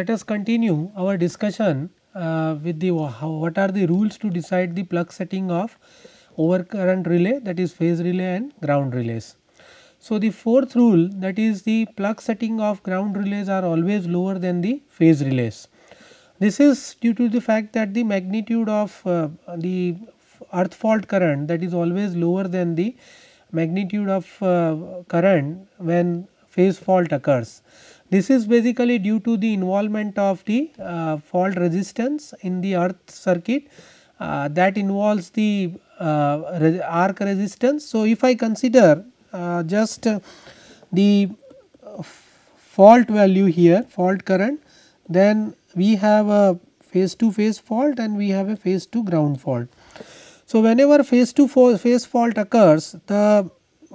let us continue our discussion uh, with the how, what are the rules to decide the plug setting of overcurrent relay that is phase relay and ground relays. So, the fourth rule that is the plug setting of ground relays are always lower than the phase relays. This is due to the fact that the magnitude of uh, the earth fault current that is always lower than the magnitude of uh, current when phase fault occurs. This is basically due to the involvement of the uh, fault resistance in the earth circuit uh, that involves the uh, arc resistance. So, if I consider uh, just uh, the uh, fault value here fault current then we have a phase to phase fault and we have a phase to ground fault. So, whenever phase to phase fault occurs the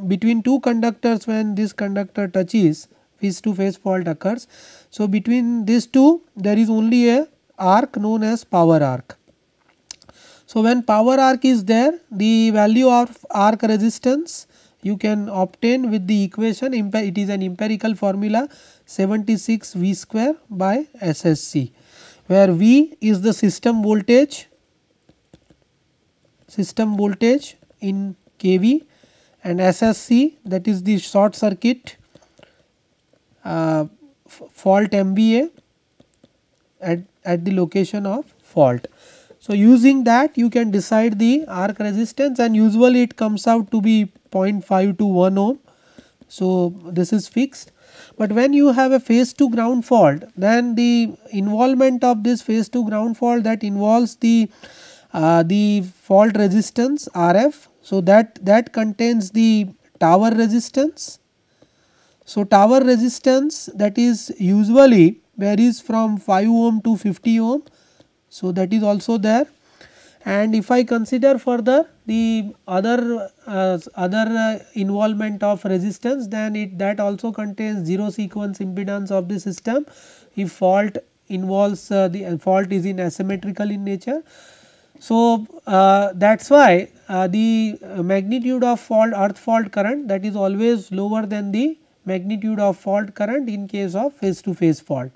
between two conductors when this conductor touches phase to phase fault occurs. So, between these two there is only a arc known as power arc. So, when power arc is there the value of arc resistance you can obtain with the equation it is an empirical formula 76 V square by SSC where V is the system voltage system voltage in kV and SSC that is the short circuit uh, fault MBA at, at the location of fault. So, using that you can decide the arc resistance and usually it comes out to be 0.5 to 1 ohm. So, this is fixed. But when you have a phase to ground fault then the involvement of this phase to ground fault that involves the uh, the fault resistance RF. So, that that contains the tower resistance so, tower resistance that is usually varies from 5 ohm to 50 ohm. So, that is also there and if I consider further the other uh, other uh, involvement of resistance then it that also contains zero sequence impedance of the system if fault involves uh, the uh, fault is in asymmetrical in nature. So, uh, that is why uh, the magnitude of fault earth fault current that is always lower than the magnitude of fault current in case of face to face fault.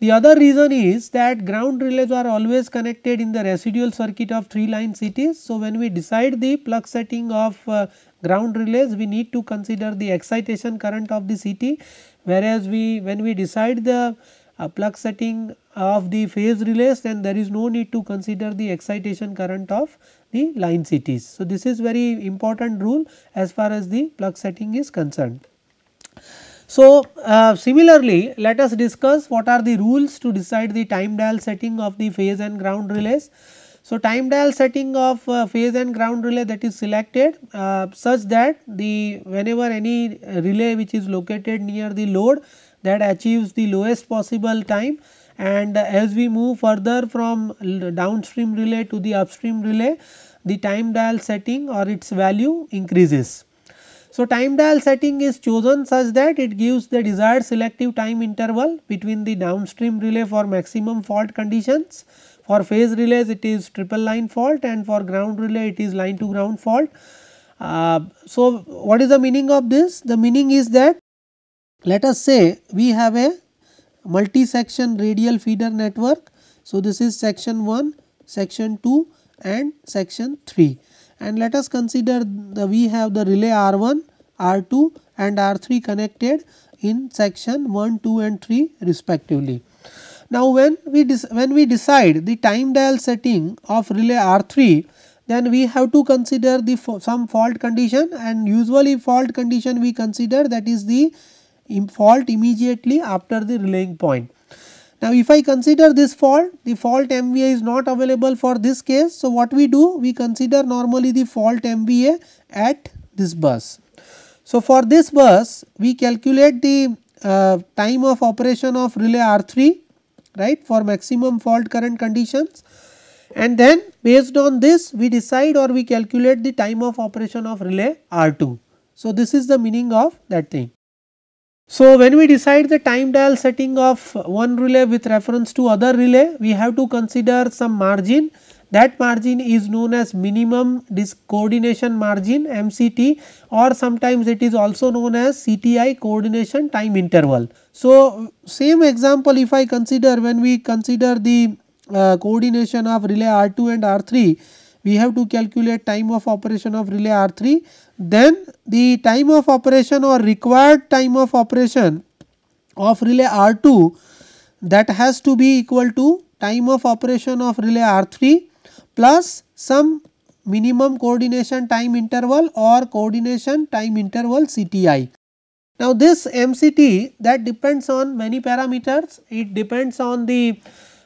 The other reason is that ground relays are always connected in the residual circuit of 3 line cities. So, when we decide the plug setting of uh, ground relays we need to consider the excitation current of the city. whereas we when we decide the uh, plug setting of the phase relays then there is no need to consider the excitation current of the line cities. So, this is very important rule as far as the plug setting is concerned. So, uh, similarly let us discuss what are the rules to decide the time dial setting of the phase and ground relays. So, time dial setting of uh, phase and ground relay that is selected uh, such that the whenever any uh, relay which is located near the load that achieves the lowest possible time and as we move further from downstream relay to the upstream relay the time dial setting or its value increases. So, time dial setting is chosen such that it gives the desired selective time interval between the downstream relay for maximum fault conditions. For phase relays it is triple line fault and for ground relay it is line to ground fault. Uh, so, what is the meaning of this? The meaning is that let us say we have a multi section radial feeder network. So, this is section 1, section 2 and section 3 and let us consider the, we have the relay R1, R2 and R3 connected in section 1, 2 and 3 respectively. Now when we, when we decide the time dial setting of relay R3 then we have to consider the some fault condition and usually fault condition we consider that is the fault immediately after the relaying point. Now, if I consider this fault, the fault MVA is not available for this case. So, what we do? We consider normally the fault MVA at this bus. So, for this bus, we calculate the uh, time of operation of relay R3 right for maximum fault current conditions and then based on this we decide or we calculate the time of operation of relay R2. So, this is the meaning of that thing. So, when we decide the time dial setting of one relay with reference to other relay, we have to consider some margin. That margin is known as minimum coordination margin MCT or sometimes it is also known as CTI coordination time interval. So, same example if I consider when we consider the uh, coordination of relay R2 and R3, we have to calculate time of operation of relay R3. Then the time of operation or required time of operation of relay R2 that has to be equal to time of operation of relay R3 plus some minimum coordination time interval or coordination time interval CTI. Now this MCT that depends on many parameters, it depends on the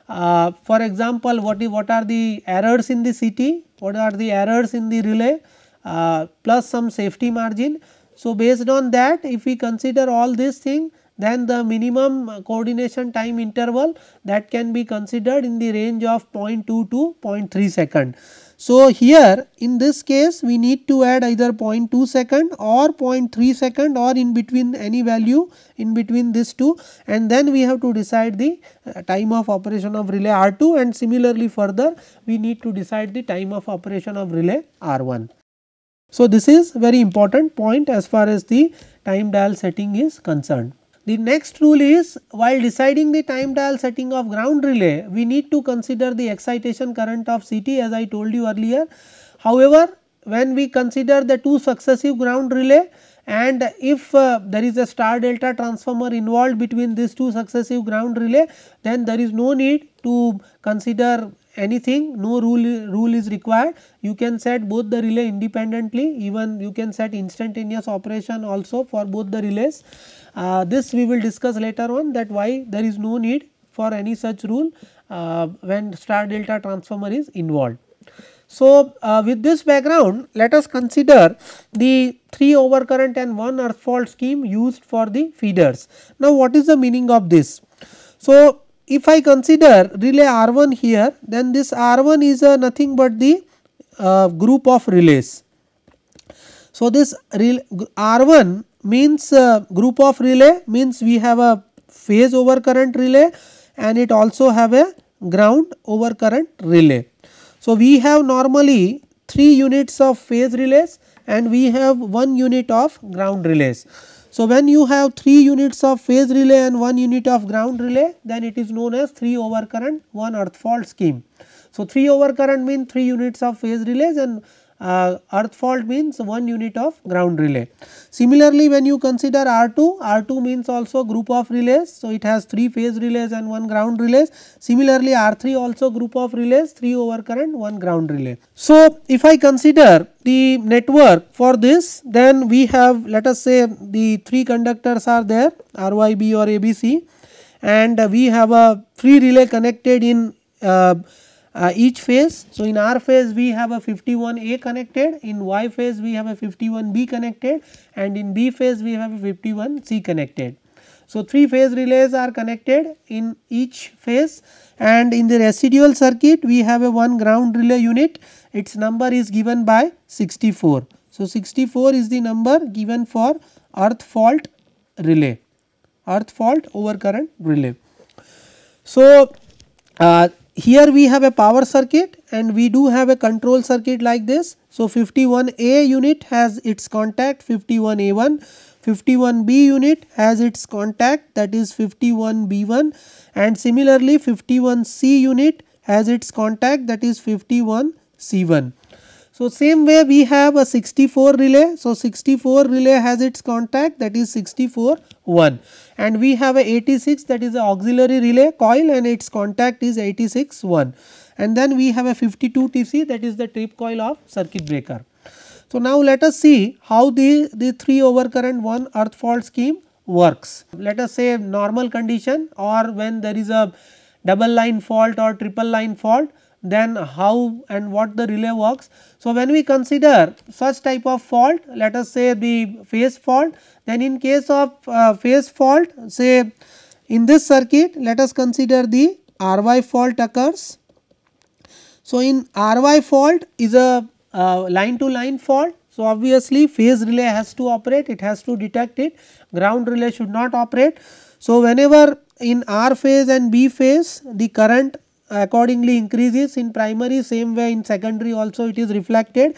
uh, for example what, what are the errors in the CT, what are the errors in the relay, uh, plus some safety margin. So, based on that if we consider all this thing then the minimum coordination time interval that can be considered in the range of 0.2 to 0.3 second. So, here in this case we need to add either 0.2 second or 0.3 second or in between any value in between these two and then we have to decide the uh, time of operation of relay R2 and similarly further we need to decide the time of operation of relay R1. So, this is very important point as far as the time dial setting is concerned. The next rule is while deciding the time dial setting of ground relay, we need to consider the excitation current of CT as I told you earlier. However, when we consider the two successive ground relay and if uh, there is a star delta transformer involved between these two successive ground relay, then there is no need to consider anything no rule rule is required you can set both the relay independently even you can set instantaneous operation also for both the relays uh, this we will discuss later on that why there is no need for any such rule uh, when star delta transformer is involved so, uh, with this background let us consider the 3 overcurrent and 1 earth fault scheme used for the feeders. Now, what is the meaning of this? So, if I consider relay R1 here then this R1 is nothing but the uh, group of relays. So, this R1 means uh, group of relay means we have a phase over current relay and it also have a ground over current relay. So, we have normally 3 units of phase relays and we have 1 unit of ground relays. So, when you have 3 units of phase relay and 1 unit of ground relay then it is known as 3 over current 1 earth fault scheme. So, 3 over current 3 units of phase relays and uh, earth fault means 1 unit of ground relay. Similarly, when you consider R2, R2 means also group of relays. So, it has 3 phase relays and 1 ground relays. Similarly, R3 also group of relays 3 over current 1 ground relay. So, if I consider the network for this then we have let us say the 3 conductors are there RYB or ABC and we have a free relay connected in uh, uh, each phase. So, in R phase we have a 51A connected, in Y phase we have a 51B connected and in B phase we have a 51C connected. So, 3 phase relays are connected in each phase and in the residual circuit we have a 1 ground relay unit, its number is given by 64. So, 64 is the number given for earth fault relay, earth fault over current relay. So, uh, here we have a power circuit and we do have a control circuit like this. So 51A unit has its contact 51A1, 51B unit has its contact that is 51B1 and similarly 51C unit has its contact that is 51C1. So same way we have a 64 relay. So 64 relay has its contact that is 64 1 and we have a 86 that is an auxiliary relay coil and its contact is 86 1 and then we have a 52 TC that is the trip coil of circuit breaker. So, now let us see how the, the 3 overcurrent 1 earth fault scheme works. Let us say normal condition or when there is a double line fault or triple line fault then how and what the relay works. So, when we consider such type of fault let us say the phase fault then in case of uh, phase fault say in this circuit let us consider the RY fault occurs. So, in RY fault is a uh, line to line fault. So, obviously phase relay has to operate it has to detect it ground relay should not operate. So, whenever in R phase and B phase the current accordingly increases in primary same way in secondary also it is reflected.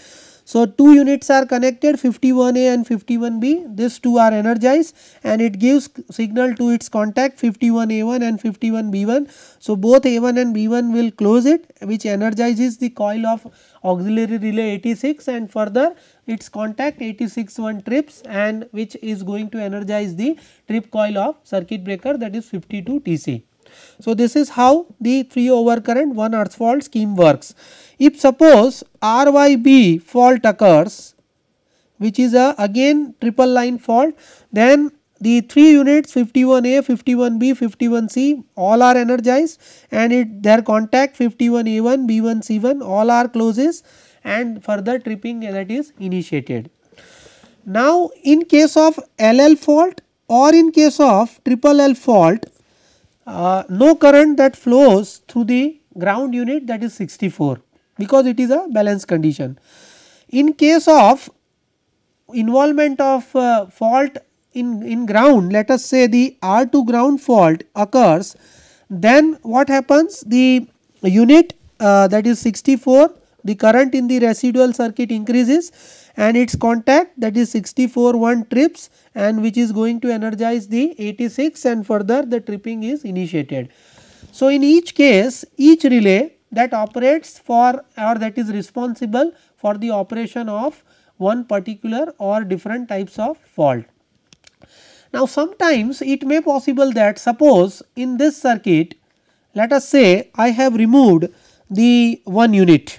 So, two units are connected 51A and 51B these two are energized and it gives signal to its contact 51A1 and 51B1. So, both A1 and B1 will close it which energizes the coil of auxiliary relay 86 and further its contact 86 one trips and which is going to energize the trip coil of circuit breaker that is 52 TC. So, this is how the 3 over current 1 earth fault scheme works. If suppose RYB fault occurs which is a again triple line fault then the 3 units 51A, 51B, 51C all are energized and it their contact 51A1, B1, C1 all are closes and further tripping that is initiated. Now in case of LL fault or in case of triple L fault uh, no current that flows through the ground unit that is 64 because it is a balanced condition. In case of involvement of uh, fault in, in ground let us say the R2 ground fault occurs then what happens the unit uh, that is 64 the current in the residual circuit increases and its contact that is 64 1 trips and which is going to energize the 86 and further the tripping is initiated. So, in each case each relay that operates for or that is responsible for the operation of one particular or different types of fault. Now, sometimes it may possible that suppose in this circuit let us say I have removed the one unit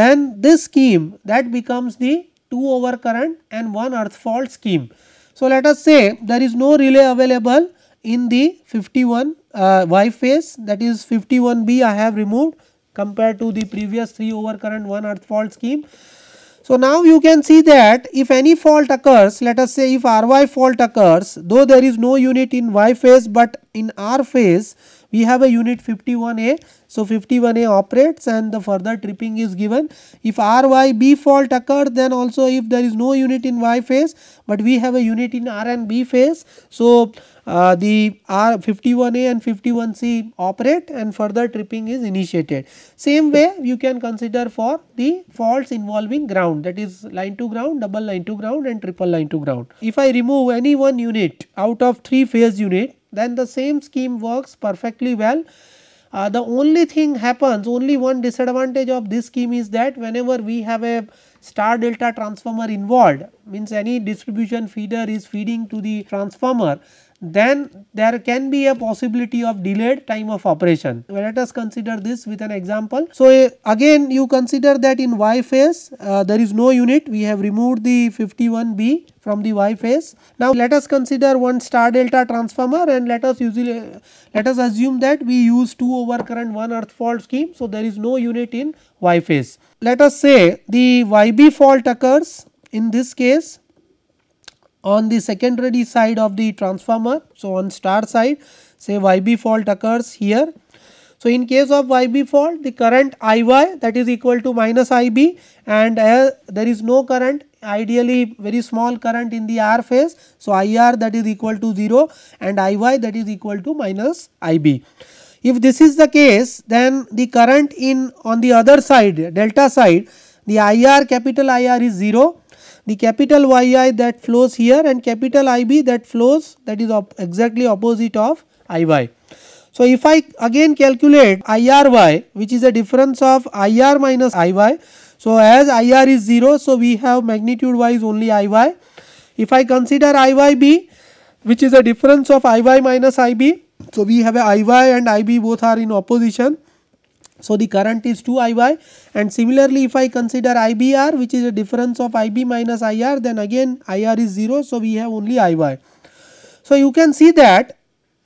then this scheme that becomes the 2 over current and 1 earth fault scheme. So, let us say there is no relay available in the 51 uh, y phase that is 51 B I have removed compared to the previous 3 over current 1 earth fault scheme. So, now you can see that if any fault occurs let us say if R y fault occurs though there is no unit in y phase, but in R phase we have a unit 51A. So, 51A operates and the further tripping is given. If RYB fault occurs then also if there is no unit in Y phase but we have a unit in R and B phase. So, uh, the R 51A and 51C operate and further tripping is initiated. Same way you can consider for the faults involving ground that is line to ground, double line to ground and triple line to ground. If I remove any one unit out of 3 phase unit then the same scheme works perfectly well. Uh, the only thing happens only one disadvantage of this scheme is that whenever we have a star delta transformer involved means any distribution feeder is feeding to the transformer then there can be a possibility of delayed time of operation. Let us consider this with an example. So, eh, again you consider that in y phase uh, there is no unit we have removed the 51b from the y phase. Now, let us consider one star delta transformer and let us usually let us assume that we use 2 over current 1 earth fault scheme. So, there is no unit in y phase. Let us say the yb fault occurs in this case on the secondary side of the transformer. So, on star side say YB fault occurs here. So, in case of YB fault the current IY that is equal to minus IB and uh, there is no current ideally very small current in the R phase. So, IR that is equal to 0 and IY that is equal to minus IB. If this is the case then the current in on the other side delta side the IR capital IR is 0 the capital yi that flows here and capital ib that flows that is op exactly opposite of iy. So, if I again calculate IRY which is a difference of IR minus IY. So, as IR is 0, so we have magnitude wise only IY. If I consider IYB which is a difference of IY minus IB. So, we have a IY and IB both are in opposition. So the current is 2IY and similarly if I consider IBR which is a difference of IB minus IR then again IR is 0 so we have only IY. So you can see that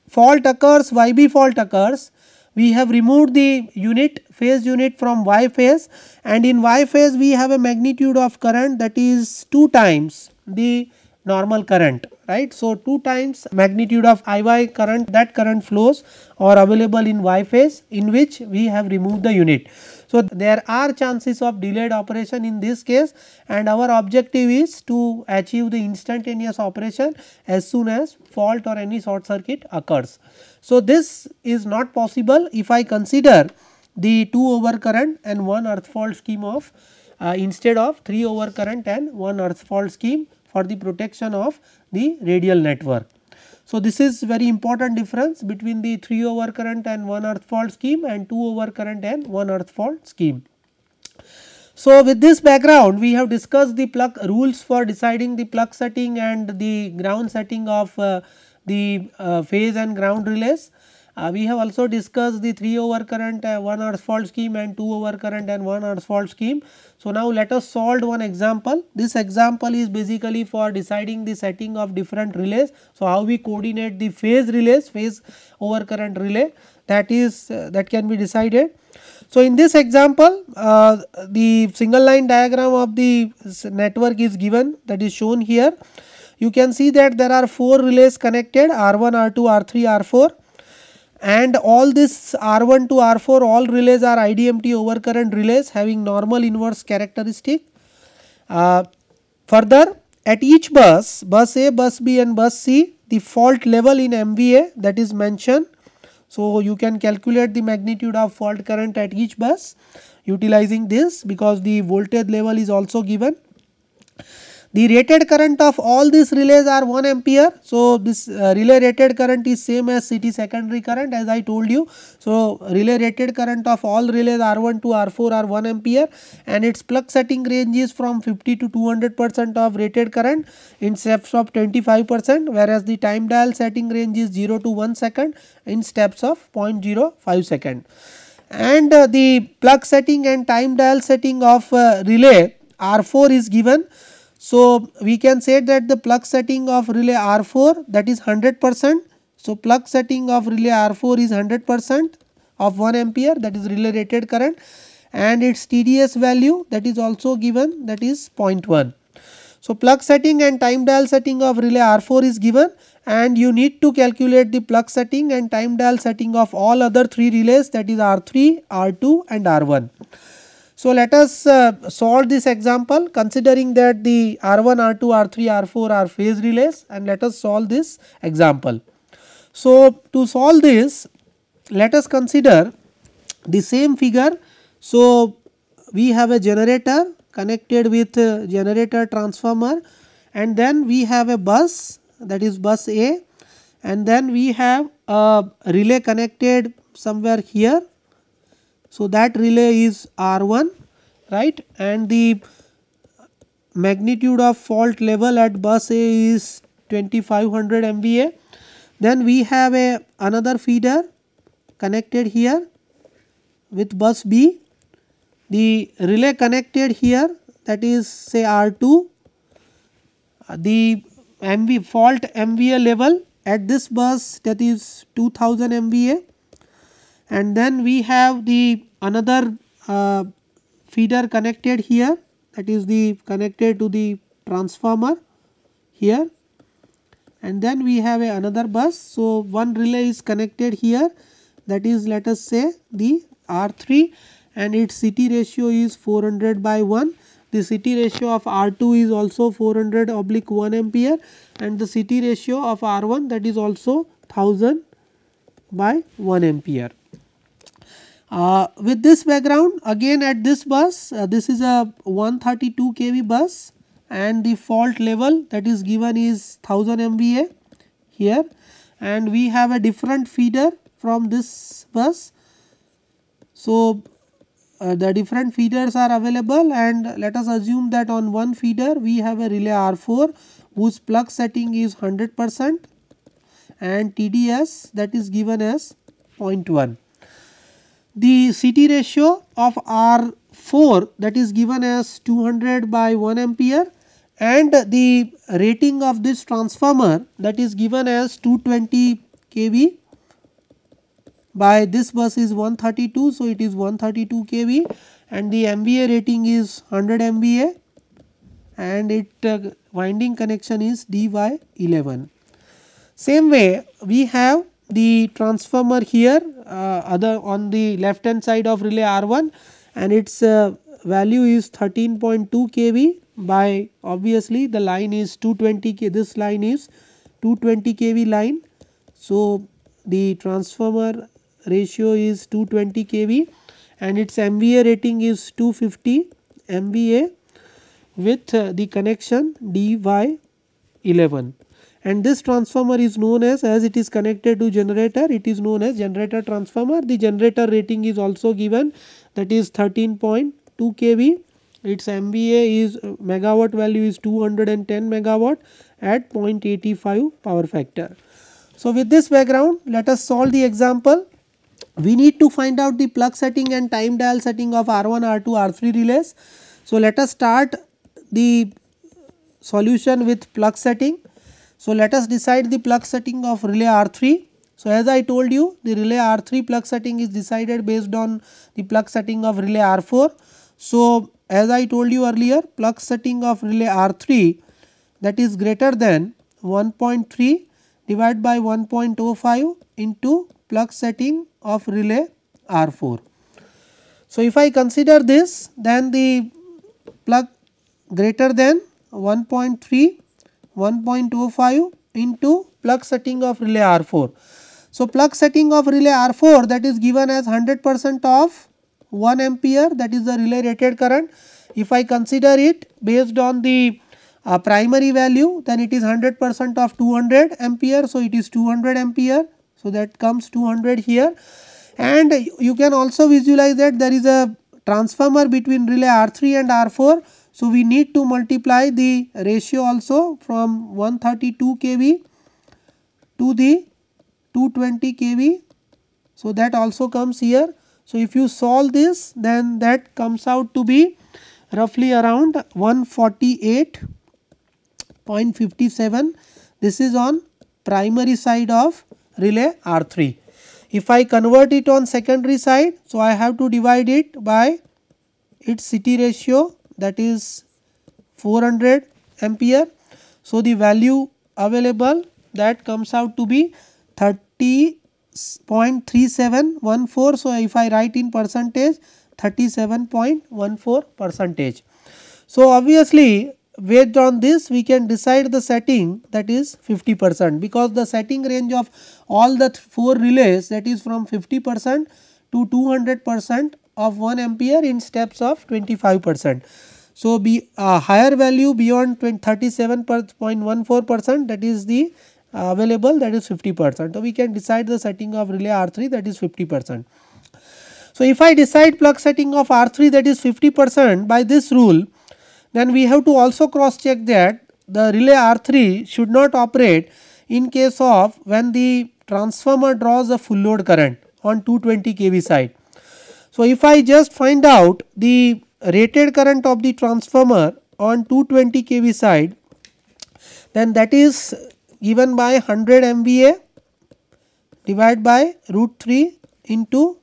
fault occurs YB fault occurs we have removed the unit phase unit from Y phase and in Y phase we have a magnitude of current that is 2 times the normal current right. So, 2 times magnitude of IY current that current flows or available in Y phase in which we have removed the unit. So, there are chances of delayed operation in this case and our objective is to achieve the instantaneous operation as soon as fault or any short circuit occurs. So, this is not possible if I consider the 2 over current and 1 earth fault scheme of uh, instead of 3 over current and 1 earth fault scheme for the protection of the radial network. So, this is very important difference between the 3 over current and 1 earth fault scheme and 2 over current and 1 earth fault scheme. So, with this background we have discussed the plug rules for deciding the plug setting and the ground setting of uh, the uh, phase and ground relays. Uh, we have also discussed the 3 over current, uh, 1 fault scheme and 2 over current and 1 fault scheme. So, now let us solve one example. This example is basically for deciding the setting of different relays. So, how we coordinate the phase relays, phase over current relay that is uh, that can be decided. So, in this example, uh, the single line diagram of the network is given that is shown here. You can see that there are 4 relays connected R1, R2, R3, R4 and all this R1 to R4 all relays are IDMT overcurrent relays having normal inverse characteristic. Uh, further at each bus, bus A, bus B and bus C the fault level in MVA that is mentioned. So, you can calculate the magnitude of fault current at each bus utilizing this because the voltage level is also given. The rated current of all these relays are 1 ampere. So, this uh, relay rated current is same as CT secondary current as I told you. So, relay rated current of all relays R1 to R4 are 1 ampere and its plug setting range is from 50 to 200 percent of rated current in steps of 25 percent whereas the time dial setting range is 0 to 1 second in steps of 0.05 second. And uh, the plug setting and time dial setting of uh, relay R4 is given so, we can say that the plug setting of relay R4 that is 100 percent. So, plug setting of relay R4 is 100 percent of 1 ampere that is relay rated current and its TDS value that is also given that is 0.1. So, plug setting and time dial setting of relay R4 is given and you need to calculate the plug setting and time dial setting of all other three relays that is R3, R2 and R1. So, let us uh, solve this example considering that the R1, R2, R3, R4 are phase relays and let us solve this example. So, to solve this let us consider the same figure. So, we have a generator connected with uh, generator transformer and then we have a bus that is bus A and then we have a relay connected somewhere here so, that relay is R1 right and the magnitude of fault level at bus A is 2500 MVA. Then we have a another feeder connected here with bus B. The relay connected here that is say R2. Uh, the MV fault MVA level at this bus that is 2000 MVA and then we have the another uh, feeder connected here that is the connected to the transformer here and then we have a, another bus so one relay is connected here that is let us say the R3 and its CT ratio is 400 by 1 the CT ratio of R2 is also 400 oblique 1 ampere and the CT ratio of R1 that is also 1000 by 1 ampere. Uh, with this background, again at this bus, uh, this is a 132 kV bus and the fault level that is given is 1000 MVA here and we have a different feeder from this bus. So, uh, the different feeders are available and let us assume that on one feeder we have a relay R4 whose plug setting is 100% and TDS that is given as 0.1 the CT ratio of R4 that is given as 200 by 1 ampere and the rating of this transformer that is given as 220 kV by this bus is 132 so it is 132 kV and the MVA rating is 100 MVA and it uh, winding connection is D by 11. Same way we have the transformer here uh, other on the left hand side of relay R1 and its uh, value is 13.2 kV by obviously the line is 220 k this line is 220 kV line so the transformer ratio is 220 kV and its MVA rating is 250 MVA with uh, the connection D Y 11 and this transformer is known as as it is connected to generator it is known as generator transformer the generator rating is also given that is 13.2 kV its MVA is uh, megawatt value is 210 megawatt at 0.85 power factor. So with this background let us solve the example. We need to find out the plug setting and time dial setting of R1, R2, R3 relays. So let us start the solution with plug setting. So, let us decide the plug setting of relay R3. So, as I told you the relay R3 plug setting is decided based on the plug setting of relay R4. So, as I told you earlier plug setting of relay R3 that is greater than 1.3 divided by 1.05 into plug setting of relay R4. So, if I consider this then the plug greater than 1.3 1.25 into plug setting of relay R4. So, plug setting of relay R4 that is given as 100 percent of 1 ampere that is the relay rated current. If I consider it based on the uh, primary value then it is 100 percent of 200 ampere. So, it is 200 ampere. So, that comes 200 here and you can also visualize that there is a transformer between relay R3 and R4 so we need to multiply the ratio also from 132 kV to the 220 kV. So that also comes here. So if you solve this then that comes out to be roughly around 148.57. This is on primary side of relay R3. If I convert it on secondary side, so I have to divide it by its CT ratio that is 400 ampere. So the value available that comes out to be 30.3714. So if I write in percentage 37.14 percentage. So obviously based on this we can decide the setting that is 50 percent because the setting range of all the four relays that is from 50 percent to 200 percent of 1 ampere in steps of 25 percent. So be uh, higher value beyond 37.14 percent that is the uh, available that is 50 percent. So we can decide the setting of relay R3 that is 50 percent. So if I decide plug setting of R3 that is 50 percent by this rule then we have to also cross check that the relay R3 should not operate in case of when the transformer draws a full load current on 220 kV side. So if I just find out the rated current of the transformer on 220 kV side then that is given by 100 MVA divided by root 3 into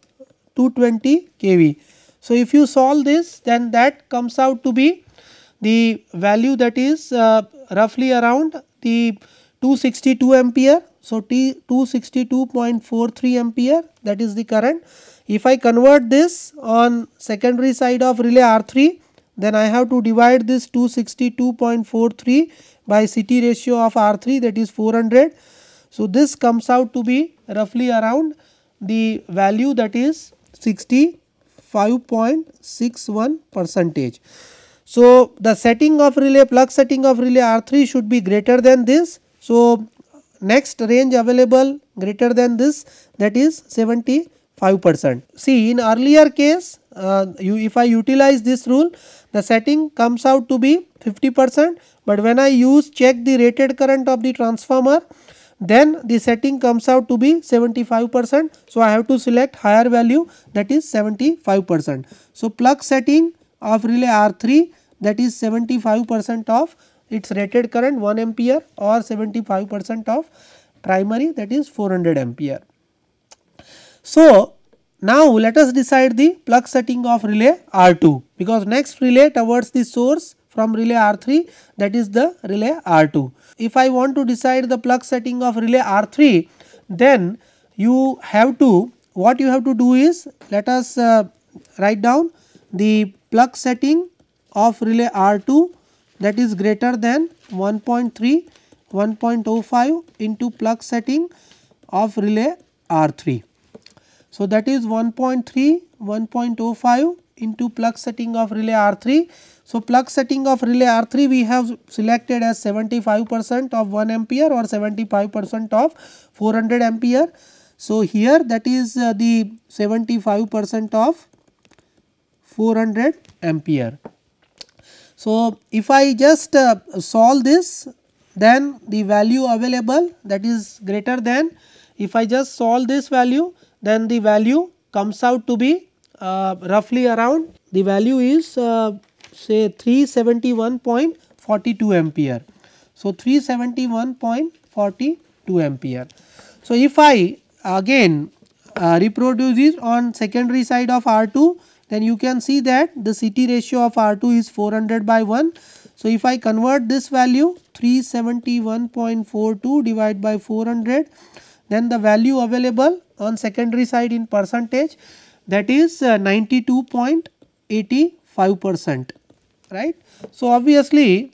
220 kV. So, if you solve this then that comes out to be the value that is uh, roughly around the 262 ampere. So, T 262.43 ampere that is the current if I convert this on secondary side of relay R3, then I have to divide this 262.43 by CT ratio of R3 that is 400. So this comes out to be roughly around the value that is 65.61 percentage. So the setting of relay plug setting of relay R3 should be greater than this. So next range available greater than this that is 70 5 percent. See in earlier case uh, you, if I utilize this rule the setting comes out to be 50 percent but when I use check the rated current of the transformer then the setting comes out to be 75 percent. So, I have to select higher value that is 75 percent. So, plug setting of relay R3 that is 75 percent of its rated current 1 ampere or 75 percent of primary that is 400 ampere. So, now let us decide the plug setting of relay R2 because next relay towards the source from relay R3 that is the relay R2. If I want to decide the plug setting of relay R3 then you have to what you have to do is let us uh, write down the plug setting of relay R2 that is greater than 1.3 1.05 into plug setting of relay R3. So, that is 1.3, 1.05 into plug setting of relay R3. So, plug setting of relay R3 we have selected as 75 percent of 1 ampere or 75 percent of 400 ampere. So, here that is uh, the 75 percent of 400 ampere. So, if I just uh, solve this then the value available that is greater than if I just solve this value then the value comes out to be uh, roughly around the value is uh, say 371.42 ampere. So 371.42 ampere. So if I again uh, reproduce it on secondary side of R2 then you can see that the CT ratio of R2 is 400 by 1. So if I convert this value 371.42 divided by 400 then the value available on secondary side in percentage that is uh, 92.85 percent right. So, obviously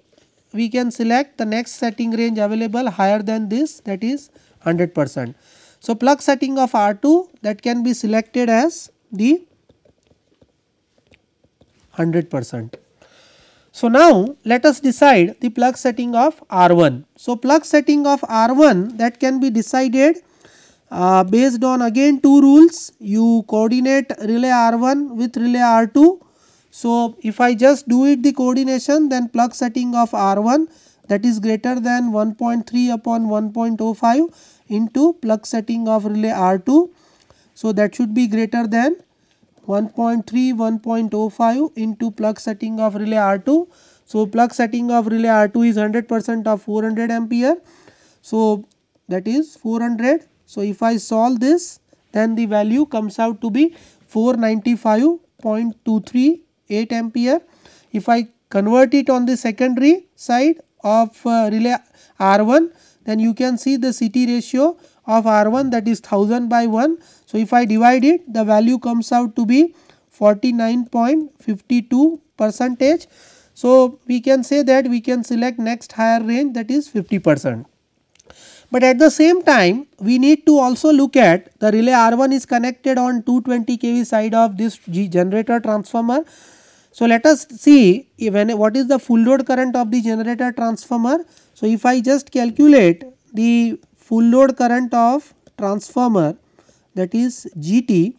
we can select the next setting range available higher than this that is 100 percent. So, plug setting of R2 that can be selected as the 100 percent. So now let us decide the plug setting of R1. So plug setting of R1 that can be decided uh, based on again two rules. You coordinate relay R1 with relay R2. So if I just do it the coordination then plug setting of R1 that is greater than 1.3 upon 1.05 into plug setting of relay R2. So that should be greater than 1.3 1.05 into plug setting of relay R2. So plug setting of relay R2 is 100% of 400 ampere. So that is 400. So if I solve this then the value comes out to be 495.238 ampere. If I convert it on the secondary side of uh, relay R1 then you can see the CT ratio of R1 that is 1000 by 1. So if I divide it, the value comes out to be 49.52 percentage. So we can say that we can select next higher range that is 50 percent. But at the same time, we need to also look at the relay R1 is connected on 220 kV side of this generator transformer. So let us see when what is the full load current of the generator transformer. So if I just calculate the full load current of transformer that is GT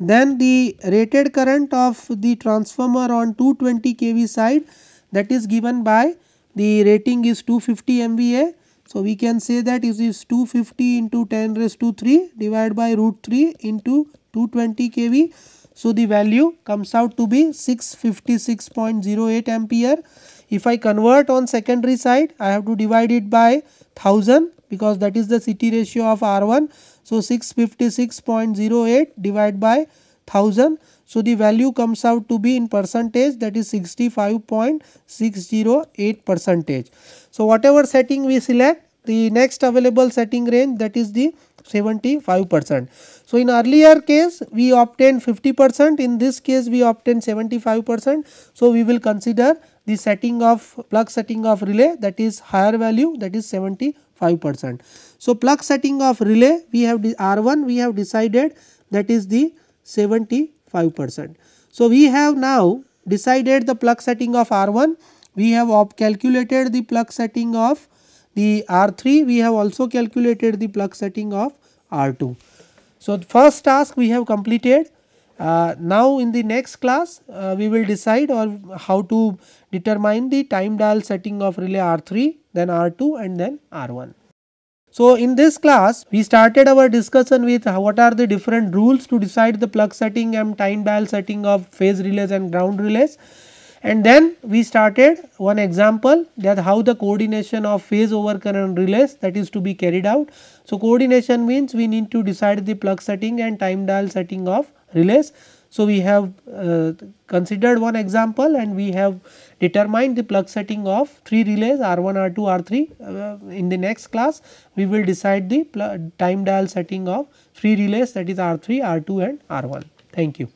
then the rated current of the transformer on 220 kV side that is given by the rating is 250 MVA. So, we can say that it is 250 into 10 raised to 3 divided by root 3 into 220 kV. So, the value comes out to be 656.08 ampere. If I convert on secondary side, I have to divide it by 1000 because that is the CT ratio of R1. So 656.08 divided by 1000. So the value comes out to be in percentage that is 65.608 percentage. So whatever setting we select the next available setting range that is the 75 percent. So in earlier case we obtained 50 percent in this case we obtained 75 percent. So we will consider the setting of plug setting of relay that is higher value that is 75 5%. So plug setting of relay we have R1 we have decided that is the 75%. So we have now decided the plug setting of R1 we have calculated the plug setting of the R3 we have also calculated the plug setting of R2. So first task we have completed uh, now in the next class uh, we will decide or how to determine the time dial setting of relay R3 then R2 and then R1. So in this class we started our discussion with what are the different rules to decide the plug setting and time dial setting of phase relays and ground relays and then we started one example that how the coordination of phase over current relays that is to be carried out. So coordination means we need to decide the plug setting and time dial setting of relays. So, we have uh, considered one example and we have determined the plug setting of 3 relays R1, R2, R3. Uh, in the next class, we will decide the time dial setting of 3 relays that is R3, R2 and R1. Thank you.